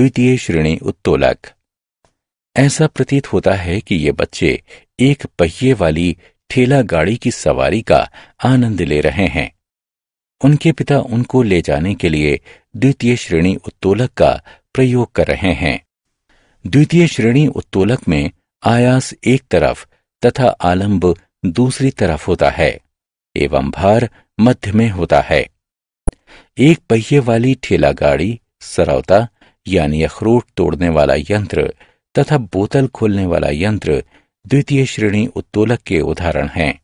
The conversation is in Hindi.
द्वितीय श्रेणी उत्तोलक ऐसा प्रतीत होता है कि ये बच्चे एक पहिए वाली ठेला गाड़ी की सवारी का आनंद ले रहे हैं उनके पिता उनको ले जाने के लिए द्वितीय श्रेणी उत्तोलक का प्रयोग कर रहे हैं द्वितीय श्रेणी उत्तोलक में आयास एक तरफ तथा आलंब दूसरी तरफ होता है एवं भार मध्य में होता है एक पहिए वाली ठेला गाड़ी सरौता यानी अखरोट तोड़ने वाला यंत्र तथा बोतल खोलने वाला यंत्र द्वितीय श्रेणी उत्तोलक के उदाहरण हैं